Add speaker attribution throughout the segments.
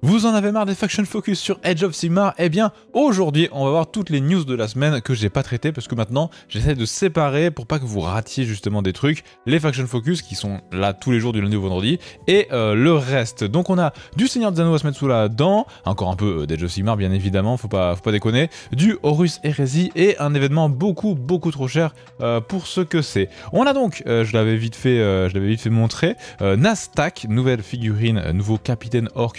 Speaker 1: Vous en avez marre des Faction Focus sur Edge of Sigmar Eh bien, aujourd'hui, on va voir toutes les news de la semaine que j'ai pas traitées parce que maintenant, j'essaie de séparer pour pas que vous ratiez justement des trucs, les Faction Focus qui sont là tous les jours du lundi au vendredi et euh, le reste. Donc on a du Seigneur des Anneaux à se mettre sous la dent, encore un peu euh, d'Edge of Sigmar bien évidemment, faut pas, faut pas déconner, du Horus Hérésie et un événement beaucoup beaucoup trop cher euh, pour ce que c'est. On a donc, je l'avais vite fait, je l'avais vite fait montrer, Nastak, nouvelle figurine, nouveau capitaine orc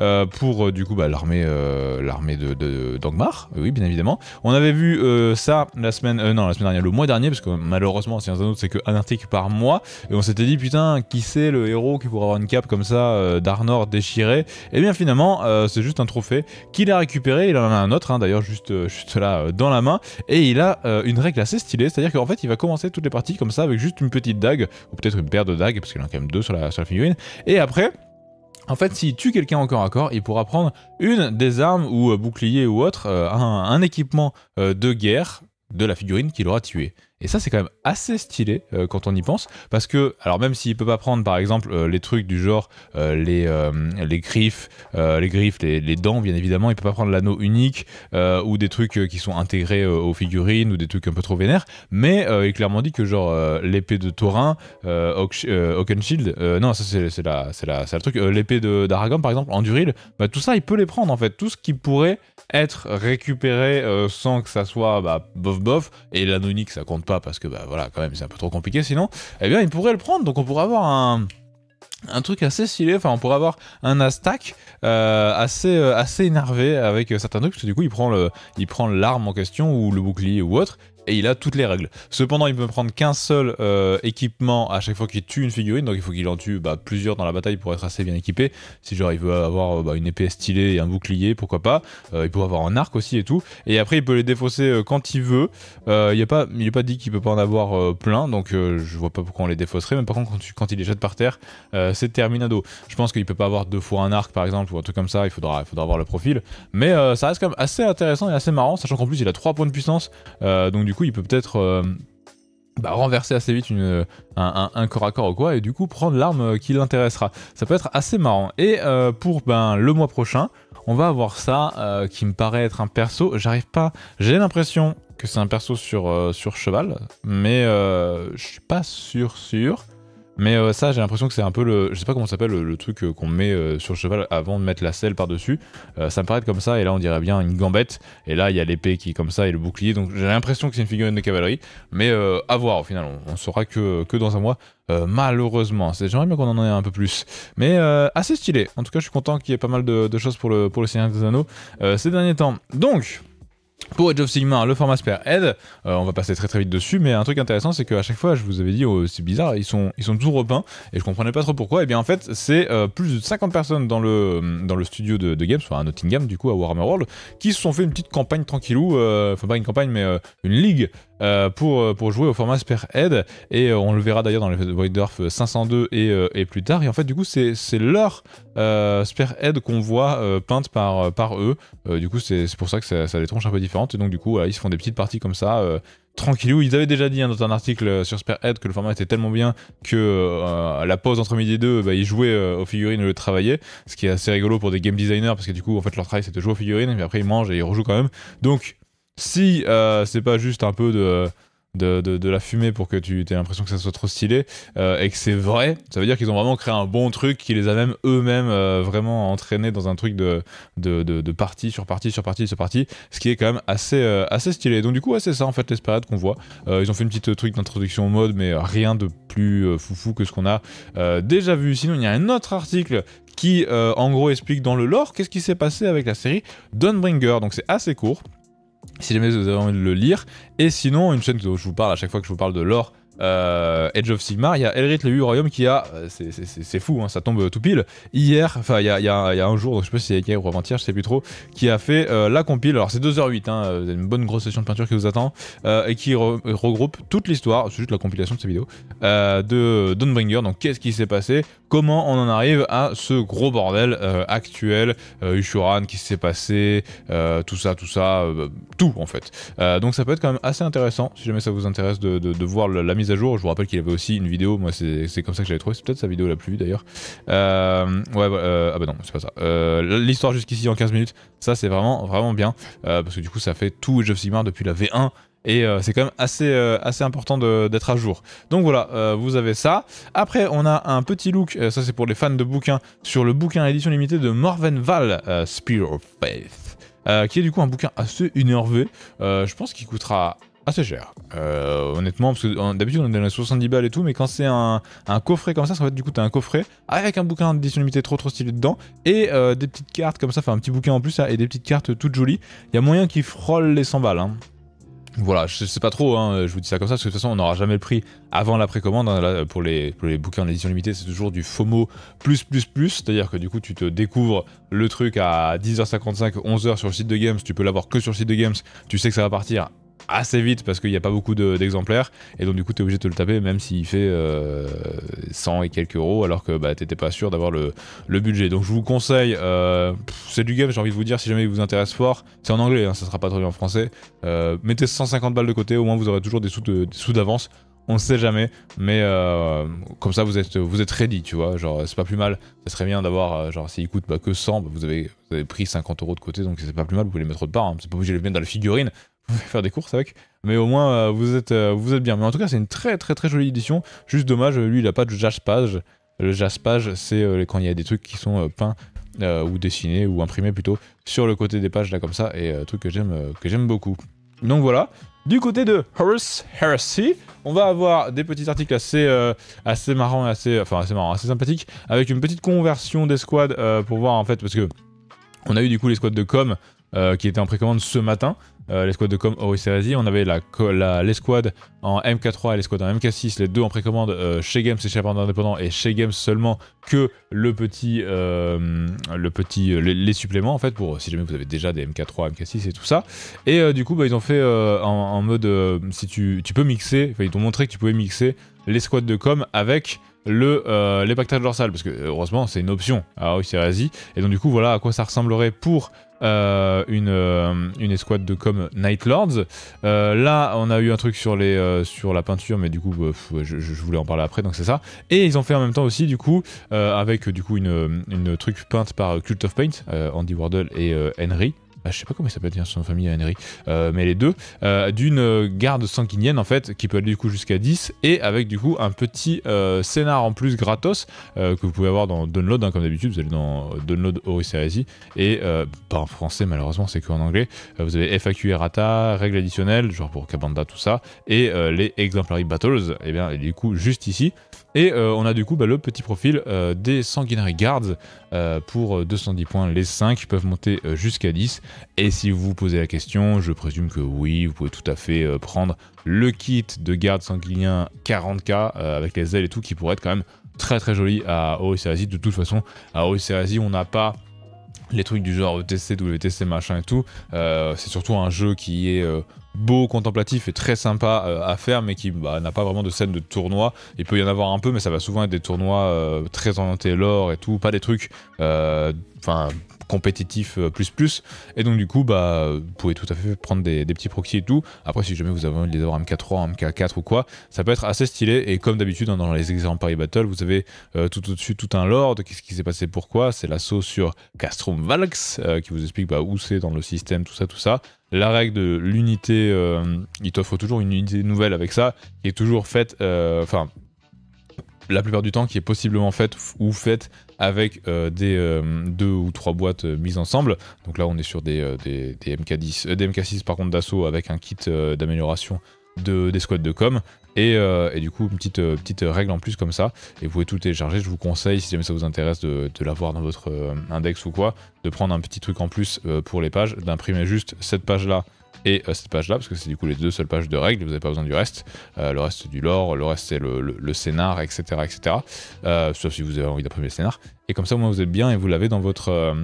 Speaker 1: euh, pour euh, du coup bah, l'armée euh, l'armée de, d'Angmar, oui bien évidemment. On avait vu ça la semaine non la semaine dernière, le mois dernier parce que malheureusement si un autre c'est que un article par mois et on s'était dit putain qui c'est le héros qui pourrait avoir une cape comme ça d'Arnor déchiré Et eh bien finalement c'est juste un trophée qu'il a récupéré, il en a un autre hein, d'ailleurs juste juste là dans la main et il a une règle assez stylée, c'est-à-dire qu'en fait il va commencer toutes les parties comme ça avec juste une petite dague ou peut-être une paire de dagues parce qu'il en a quand même deux sur la figurine et après en fait, s'il tue quelqu'un encore à corps, il pourra prendre une des armes ou euh, bouclier ou autre, euh, un, équipement euh, de guerre de la figurine qu'il aura tué. Et ça, c'est quand même assez stylé euh, quand on y pense, parce que, alors même s'il peut pas prendre, par exemple, euh, les trucs du genre euh, les, les griffes, les griffes, les, dents, bien évidemment, il peut pas prendre l'anneau unique ou des trucs qui sont intégrés aux figurines ou des trucs un peu trop vénères, mais il est clairement dit que genre l'épée de Thorin, Oakenshield, non, ça c'est la, la, le truc, l'épée d'Aragon par exemple, Anduril, bah tout ça, il peut les prendre en fait, tout ce qui pourrait être récupéré sans que ça soit bah, bof bof, et l'anneau unique, ça compte pas parce que bah voilà quand même c'est un peu trop compliqué sinon, et eh bien il pourrait le prendre donc on pourrait avoir un un truc assez stylé, enfin on pourrait avoir un Aztak euh, assez, euh, assez énervé avec euh, certains trucs, du coup il prend, le, il prend l'arme en question ou le bouclier ou autre, et il a toutes les règles. Cependant, il peut prendre qu'un seul euh, équipement à chaque fois qu'il tue une figurine, donc il faut qu'il en tue bah, plusieurs dans la bataille pour être assez bien équipé. Si genre il veut avoir euh, bah, une épée stylée et un bouclier, pourquoi pas. Euh, il peut avoir un arc aussi et tout. Et après, il peut les défausser quand il veut. il n'est pas, pas dit qu'il peut pas en avoir plein, donc je vois pas pourquoi on les défausserait. Mais par contre, quand, quand il les jette par terre, c'est terminado. Je pense qu'il peut pas avoir deux fois un arc par exemple ou un truc comme ça. Il faudra, il avoir le profil. Mais ça reste quand même assez intéressant et assez marrant, sachant qu'en plus il a trois points de puissance. donc du coup il peut peut-être euh, bah, renverser assez vite une, un, corps à corps ou quoi, et du coup prendre l'arme euh, qui l'intéressera. Ça peut être assez marrant. Et euh, pour ben, le mois prochain, on va avoir ça qui me paraît être un perso. J'arrive pas. J'ai l'impression que c'est un perso sur, sur cheval, mais je suis pas sûr sûr. Mais euh, ça, j'ai l'impression que c'est un peu le. Je sais pas comment s'appelle le, truc euh, qu'on met euh, sur le cheval avant de mettre la selle par-dessus. ça me paraît comme ça, et là on dirait bien une gambette. Et là, il y a l'épée qui est comme ça et le bouclier. Donc j'ai l'impression que c'est une figurine de cavalerie. Mais à voir au final, on, saura que, que dans un mois. malheureusement, j'aimerais bien qu'on en ait un peu plus. Mais assez stylé. En tout cas, je suis content qu'il y ait pas mal de, choses pour le, pour le Seigneur des Anneaux ces derniers temps. Donc, pour Age of Sigmar, le format Spare euh, on va passer très très vite dessus, mais un truc intéressant, c'est qu'à chaque fois, je vous avais dit, oh, c'est bizarre, ils sont, ils sont tous repeints, et je comprenais pas trop pourquoi. Et eh bien en fait, c'est euh, plus de 50 personnes dans le, dans le studio de, Games, enfin à Nottingham, du coup, à Warhammer World, qui se sont fait une petite campagne tranquillou, euh, enfin pas une campagne, mais une ligue euh, euh, pour, jouer au format Spearhead. Et euh, on le verra d'ailleurs dans les Voidorf 502 et, et, plus tard. Et en fait, du coup, c'est leur Spearhead qu'on voit peinte par, par eux. du coup, c'est pour ça que ça, les tronche un peu différente Et donc, du coup, ils se font des petites parties comme ça tranquillou. Ils avaient déjà dit hein, dans un article sur Spearhead que le format était tellement bien que à la pause entre midi et deux, bah, ils jouaient aux figurines et le travaillaient. Ce qui est assez rigolo pour des game designers parce que du coup, en fait, leur travail c'est de jouer aux figurines, mais après ils mangent et ils rejouent quand même. Donc, si euh, c'est pas juste un peu de, de, la fumée pour que tu aies l'impression que ça soit trop stylé, euh, et que c'est vrai, ça veut dire qu'ils ont vraiment créé un bon truc, qui les a même eux-mêmes euh, vraiment entraînés dans un truc de, partie sur partie sur partie sur partie, ce qui est quand même assez, assez stylé. Donc du coup, c'est ça en fait l'espérade qu'on voit. ils ont fait une petite truc d'introduction au mode, mais rien de plus foufou que ce qu'on a déjà vu. Sinon, il y a un autre article qui en gros explique dans le lore qu'est-ce qui s'est passé avec la série Dunbringer Donc c'est assez court si jamais vous avez envie de le lire. Et sinon, une chaîne dont je vous parle à chaque fois que je vous parle de lore Edge euh, of Sigmar, il y a Elrit le 8 Royaume qui a, euh, c'est fou, hein, ça tombe tout pile, hier, enfin il y a, un jour, je je sais pas si c'est hier ou avant-hier, je sais plus trop, qui a fait euh, la compile, alors c'est 2h08, hein, une bonne grosse session de peinture qui vous attend, et qui regroupe toute l'histoire, c'est juste la compilation de ces vidéos, de Dawnbringer, donc qu'est-ce qui s'est passé, comment on en arrive à ce gros bordel euh, actuel, Ushuran, euh, qui s'est passé, euh, tout ça, tout ça, tout en fait. donc ça peut être quand même assez intéressant, si jamais ça vous intéresse de, voir la, mise à jour. Je vous rappelle qu'il y avait aussi une vidéo, moi c'est comme ça que j'avais trouvé, c'est peut-être sa vidéo la plus vue d'ailleurs. ouais, bah, ah bah non, c'est pas ça. L'histoire jusqu'ici en 15 minutes, ça c'est vraiment, vraiment bien, parce que du coup ça fait tout Age of Sigmar depuis la V1, et euh, c'est quand même assez, euh, assez important d'être à jour. Donc voilà, euh, vous avez ça. Après, on a un petit look, ça c'est pour les fans de bouquins, sur le bouquin édition limitée de Morvenval, Spear of Faith, qui est du coup un bouquin assez énervé. je pense qu'il coûtera assez cher. honnêtement, parce que d'habitude on est dans 70 balles et tout, mais quand c'est un, coffret comme ça, ça va fait du coup t'as un coffret avec un bouquin édition limitée trop trop stylé dedans, et des petites cartes comme ça, enfin un petit bouquin en plus, hein, et des petites cartes toutes jolies, il y a moyen qu'il frôle les 100 balles. Hein. Voilà, je sais pas trop, hein, je vous dis ça comme ça, parce que de toute façon, on n'aura jamais le prix avant la précommande. Hein, pour, les, pour les bouquins en édition limitée, c'est toujours du FOMO plus plus plus, c'est-à-dire que du coup, tu te découvres le truc à 10h55, 11h sur le site de Games, tu peux l'avoir que sur le site de Games, tu sais que ça va partir assez vite parce qu'il n'y a pas beaucoup d'exemplaires et donc du coup tu es obligé de le taper même s'il fait 100 euh, et quelques euros alors que bah, t'étais pas sûr d'avoir le, budget donc je vous conseille euh, c'est du game j'ai envie de vous dire si jamais il vous intéresse fort c'est en anglais hein, ça sera pas trop bien en français euh, mettez 150 balles de côté au moins vous aurez toujours des sous d'avance on ne sait jamais, mais comme ça vous êtes vous êtes ready, tu vois, genre c'est pas plus mal, ça serait bien d'avoir, genre s'il coûte bah, que 100, bah, vous, avez, pris 50 euros de côté, donc c'est pas plus mal, vous pouvez les mettre de part, hein. c'est pas obligé de les mettre dans la figurine, pouvez faire des courses avec. Mais au moins, euh, vous, êtes, euh, vous êtes bien. Mais en tout cas, c'est une très très très jolie édition. Juste dommage, euh, lui, il n'a pas de jaspage. Le jaspage, c'est quand il y a des trucs qui sont peints ou dessinés ou imprimés plutôt sur le côté des pages là comme ça. Et truc que j'aime que j'aime beaucoup. Donc voilà. Du côté de Horace Heresy, on va avoir des petits articles assez, assez marrants, assez, enfin assez marrants, assez sympathiques, avec une petite conversion des squads pour voir en fait, parce que on a eu du coup les squads de com qui étaient en précommande ce matin. Euh, l'escouade de com Oris Asie. On avait l'escouade en MK3 et l'escouade en MK6, les deux en précommande euh, chez Games et chez Indépendant, et chez Games seulement que le petit, euh, le petit les, suppléments, en fait, pour si jamais vous avez déjà des MK3, MK6 et tout ça. Et du coup, bah, ils ont fait en, mode si tu, tu peux mixer, ils t'ont montré que tu pouvais mixer l'escouade de com avec le, euh, dorsales, parce que euh, heureusement c'est une option oui à Oisirasi, et donc du coup voilà à quoi ça ressemblerait pour euh, euh, une, escouade de comme Night Lords. là, on a eu un truc sur, les, sur la peinture, mais du coup, bah, je, voulais en parler après, donc c'est ça. Et ils ont fait en même temps aussi, du coup, avec du coup une, une truc peinte par Cult of Paint, Andy Wardle et Henry, ah, je sais pas comment il s'appelle son famille à Henry, euh, mais les deux, euh, d'une garde sanguinienne en fait, qui peut aller du coup jusqu'à 10, et avec du coup un petit euh, scénar en plus gratos que vous pouvez avoir dans Download, hein, comme d'habitude, vous allez dans Download Horus Heresy, et pas en français malheureusement, c'est qu'en anglais, vous avez FAQ RATA, règles additionnelles, genre pour Kabanda, tout ça, et les Exemplary Battles, et bien du coup juste ici, et euh, on a du coup bah, le petit profil euh, des Sanguinary Guards euh, pour 210 points. Les 5 peuvent monter jusqu'à 10. Et si vous vous posez la question, je présume que oui, vous pouvez tout à fait prendre le kit de garde sanguinien 40k avec les ailes et tout qui pourrait être quand même très très joli à Oeserasi. De toute façon, à Oeserasi, on n'a pas les trucs du genre ETC, WTC, machin et tout, euh, c'est surtout un jeu qui est euh, beau, contemplatif et très sympa euh, à faire, mais qui bah, n'a pas vraiment de scène de tournoi. Il peut y en avoir un peu, mais ça va souvent être des tournois très orientés lore et tout, pas des trucs, enfin compétitif euh, plus plus. Et donc du coup, bah, vous pouvez tout à fait prendre des, petits proxys et tout. Après, si jamais vous avez envie de les avoir MK3, MK4 ou quoi, ça peut être assez stylé. Et comme d'habitude, hein, dans les exemples Paris Battle, vous avez euh, tout au-dessus tout un lord qu'est-ce qui s'est passé, pourquoi. C'est l'assaut sur Castrum Valx euh, qui vous explique bah, où c'est dans le système, tout ça, tout ça. La règle de l'unité, il t'offre toujours une unité nouvelle avec ça, qui est toujours faite, enfin, la plupart du temps, qui est possiblement faite ou faite avec euh, des euh, deux ou trois boîtes euh, mises ensemble. Donc là, on est sur des, MK10, des MK6 par contre d'assaut avec un kit d'amélioration des squads de com et, du coup une petite, règle en plus comme ça et vous pouvez tout télécharger je vous conseille si jamais ça vous intéresse de, l'avoir dans votre index ou quoi de prendre un petit truc en plus pour les pages d'imprimer juste cette page là et euh, cette page là, parce que c'est du coup les deux seules pages de règles, vous n'avez pas besoin du reste, euh, le reste du lore, le reste c'est le, scénar, etc. etc. Euh, sauf si vous avez envie d'imprimer le scénar. Et comme ça au moins vous êtes bien et vous l'avez dans votre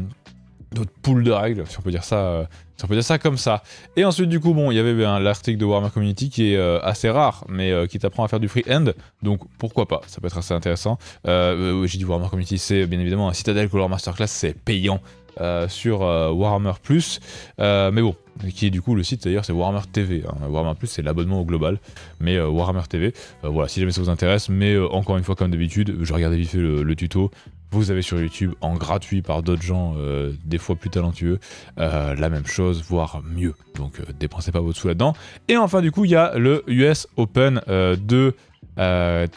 Speaker 1: votre pool de règles, si on peut dire ça, peut dire ça comme ça. Et ensuite, du coup, bon, il y avait un ben, l'article de Warhammer Community qui est assez rare, mais qui t'apprend à faire du free-end, donc pourquoi pas, ça peut être assez intéressant. J'ai dit Warhammer Community, c'est bien évidemment un Citadel Color Masterclass, c'est payant, euh, sur euh, Warhammer Plus. Euh, mais bon, qui est du coup le site d'ailleurs, c'est Warhammer TV. Hein. Warhammer Plus, c'est l'abonnement au global, mais Warhammer TV. voilà, si jamais ça vous intéresse. Mais encore une fois, comme d'habitude, je regardais vite fait le, le, tuto. Vous avez sur YouTube en gratuit par d'autres gens, des fois plus talentueux, la même chose, voire mieux. Donc dépensez pas votre sous là-dedans. Et enfin, du coup, il y a le US Open de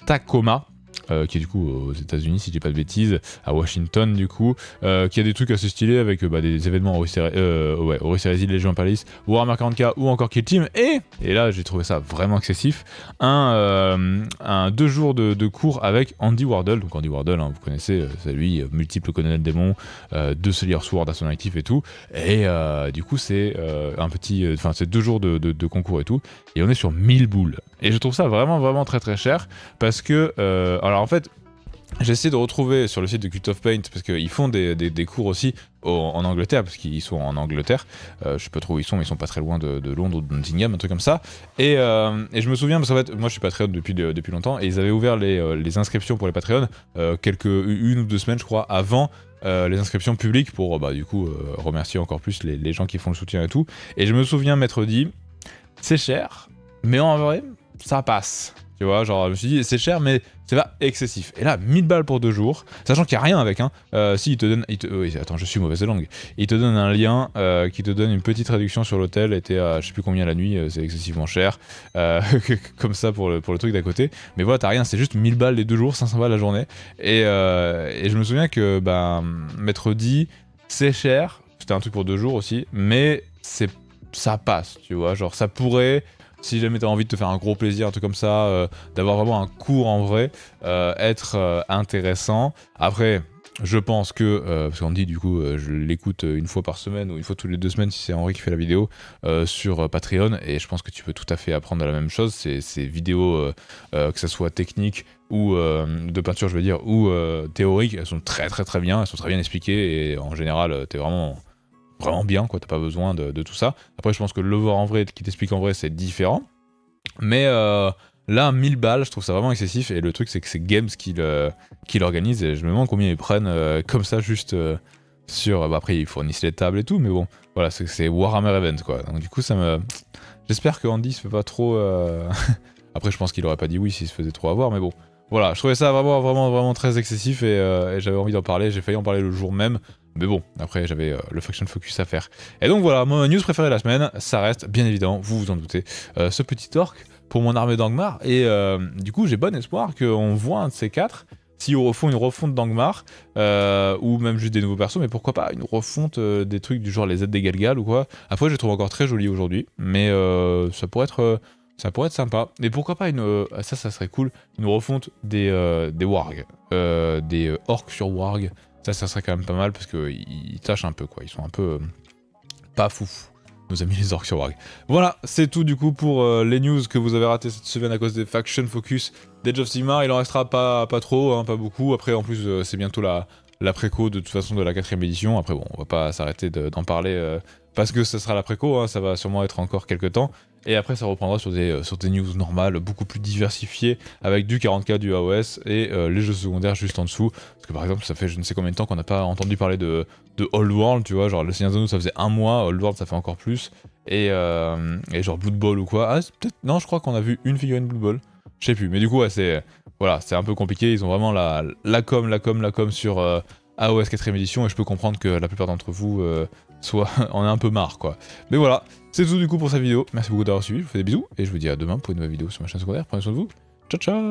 Speaker 1: Tacoma. Euh, qui est du coup euh, aux États-Unis, si je dis pas de bêtises, à Washington du coup, euh, qui a des trucs assez stylés avec bah, des événements au ouais, Resident Palace, Warhammer 40k ou encore Kill Team. Et, et là, j'ai trouvé ça vraiment excessif, un, deux jours de, cours avec Andy Wardle. Donc Andy Wardle, hein, vous connaissez, c'est lui, multiple colonel démon, deux Slayer Sword à son actif et tout. Et du coup, c'est un petit, enfin, c'est deux jours de, de concours et tout. Et on est sur 1000 boules. Et je trouve ça vraiment, vraiment très très cher parce que, euh, alors en fait, j'essaie de retrouver sur le site de Cult of Paint, parce qu'ils font des, des, des, cours aussi en Angleterre, parce qu'ils sont en Angleterre, euh, je sais pas trop où ils sont, mais ils sont pas très loin de, Londres ou de Nottingham, un truc comme ça. Et, euh, et je me souviens, parce qu'en fait, moi je suis Patreon depuis, depuis longtemps, et ils avaient ouvert les, euh, les inscriptions pour les Patreons quelques, une ou deux semaines, je crois, avant les inscriptions publiques pour, bah, du coup, remercier encore plus les, les gens qui font le soutien et tout. Et je me souviens m'être dit, c'est cher, mais en vrai, ça passe. Tu vois, genre, je me suis dit, c'est cher, mais c'est pas excessif. Et là, 1000 balles pour deux jours, sachant qu'il n'y a rien avec, hein. Euh, si, te donne. attends, je suis mauvaise langue. Il te donne un lien euh, qui te donne une petite réduction sur l'hôtel, et t'es je sais plus combien la nuit, euh, c'est excessivement cher. comme ça pour le, pour le truc d'à côté. Mais voilà, t'as rien, c'est juste 1000 balles les deux jours, 500 balles la journée. Et, je me souviens que, ben, dit, c'est cher, c'était un truc pour deux jours aussi, mais c'est ça passe, tu vois. Genre, ça pourrait si jamais as envie de te faire un gros plaisir, un truc comme ça, euh, d'avoir vraiment un cours en vrai, euh, être euh, intéressant. Après, je pense que, parce qu'on dit du coup, je l'écoute une fois par semaine ou une fois tous les deux semaines si c'est Henri qui fait la vidéo sur Patreon, et je pense que tu peux tout à fait apprendre la même chose. Ces, vidéos, que ce soit technique ou de peinture, je veux dire, ou théorique, elles sont très très très bien, elles sont très bien expliquées, et en général, t'es vraiment vraiment bien, quoi, t'as pas besoin de, tout ça. Après, je pense que le voir en vrai, qui t'explique en vrai, c'est différent. Mais euh, là, 1000 balles, je trouve ça vraiment excessif. Et le truc, c'est que c'est Games qui l'organise. et je me demande combien ils prennent euh, comme ça, juste euh, sur. Bah, après, ils fournissent les tables et tout, mais bon, voilà, c'est Warhammer Event, quoi. Donc, du coup, ça me. J'espère que Andy se fait pas trop. après, je pense qu'il aurait pas dit oui s'il se faisait trop avoir, mais bon. Voilà, je trouvais ça vraiment, vraiment, vraiment très excessif et, et j'avais envie d'en parler. J'ai failli en parler le jour même. Mais bon, après j'avais euh, le Faction Focus à faire. Et donc voilà, mon news préféré de la semaine, ça reste bien évident, vous vous en doutez, euh, ce petit orc pour mon armée d'Angmar. Et euh, du coup j'ai bon espoir qu'on voit un de ces quatre, si ils refont une refonte d'Angmar, ou même juste des nouveaux persos, mais pourquoi pas une refonte des trucs du genre les aides des Galgal ou quoi. Après je les trouve encore très joli aujourd'hui, mais ça pourrait être... ça pourrait être sympa. Et pourquoi pas une. ça, ça serait cool. Une refonte des, des wargs. des orcs sur warg ça, ça serait quand même pas mal parce qu'ils tâchent un peu, quoi. Ils sont un peu euh, pas fou nos amis les Orcs sur Warg. Voilà, c'est tout du coup pour euh, les news que vous avez raté cette semaine à cause des Faction Focus d'Edge of Sigmar. Il en restera pas, pas trop, hein, pas beaucoup. Après, en plus, euh, c'est bientôt la, la préco de toute façon de la quatrième édition. Après, bon, on va pas s'arrêter d'en parler parce que ça sera la préco, hein. ça va sûrement être encore quelques temps. Et après, ça reprendra sur des, euh, sur des news normales, beaucoup plus diversifiées, avec du 40K, du AOS et euh, les jeux secondaires juste en dessous. Parce que par exemple, ça fait je ne sais combien de temps qu'on n'a pas entendu parler de, de Old World, tu vois. Genre, le Seigneur de ça faisait un mois, Old World, ça fait encore plus. Et, euh, genre Blood Ball ou quoi. Ah, peut-être. Non, je crois qu'on a vu une figurine Blood Ball. Je sais plus. Mais du coup, c'est. Voilà, c'est un peu compliqué. Ils ont vraiment la, la com, la com, la com sur. AOS 4ème édition et je peux comprendre que la plupart d'entre vous soit on a un peu marre quoi. Mais voilà, c'est tout du coup pour cette vidéo. Merci beaucoup d'avoir suivi, je vous fais des bisous et je vous dis à demain pour une nouvelle vidéo sur ma chaîne secondaire. Prenez soin de vous. Ciao ciao